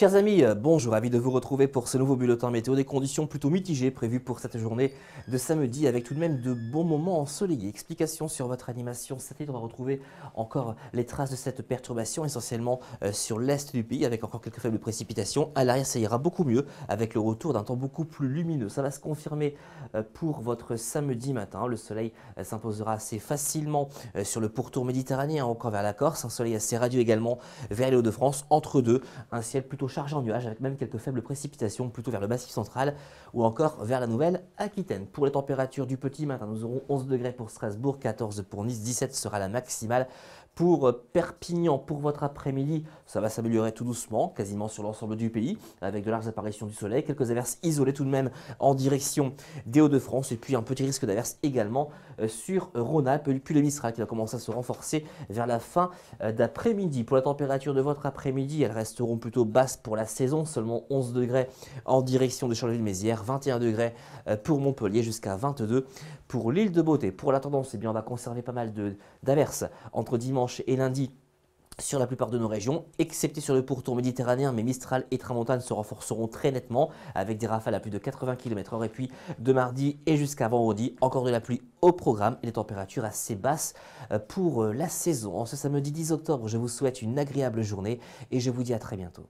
Chers amis, euh, bonjour, ravi de vous retrouver pour ce nouveau bulletin météo. Des conditions plutôt mitigées prévues pour cette journée de samedi avec tout de même de bons moments ensoleillés. Explications sur votre animation satellite. On va retrouver encore les traces de cette perturbation essentiellement euh, sur l'est du pays avec encore quelques faibles précipitations. À l'arrière, ça ira beaucoup mieux avec le retour d'un temps beaucoup plus lumineux. Ça va se confirmer euh, pour votre samedi matin. Le soleil s'imposera assez facilement sur le pourtour méditerranéen, encore vers la Corse. Un soleil assez radieux également vers les Hauts-de-France. Entre deux, un ciel plutôt plutôt chargé en nuages, avec même quelques faibles précipitations, plutôt vers le massif central ou encore vers la Nouvelle-Aquitaine. Pour les températures du petit matin, nous aurons 11 degrés pour Strasbourg, 14 pour Nice, 17 sera la maximale pour euh, Perpignan. Pour votre après-midi, ça va s'améliorer tout doucement, quasiment sur l'ensemble du pays, avec de larges apparitions du soleil, quelques averses isolées tout de même en direction des Hauts-de-France, et puis un petit risque d'averses également euh, sur Rhône-Alpes, puis le qui va commencer à se renforcer vers la fin euh, d'après-midi. Pour la température de votre après-midi, elles resteront plutôt basses pour la saison, seulement 11 degrés en direction de Charleville-Mézières, 21 degrés euh, pour Montpellier, jusqu'à 22 pour l'île de Beauté. Pour la tendance, eh bien, on va conserver pas mal d'averses entre dimanche et lundi sur la plupart de nos régions, excepté sur le pourtour méditerranéen, mais Mistral et Tramontane se renforceront très nettement avec des rafales à plus de 80 km/h. Et puis de mardi et jusqu'à vendredi, encore de la pluie au programme et des températures assez basses euh, pour euh, la saison. En ce samedi 10 octobre, je vous souhaite une agréable journée et je vous dis à très bientôt.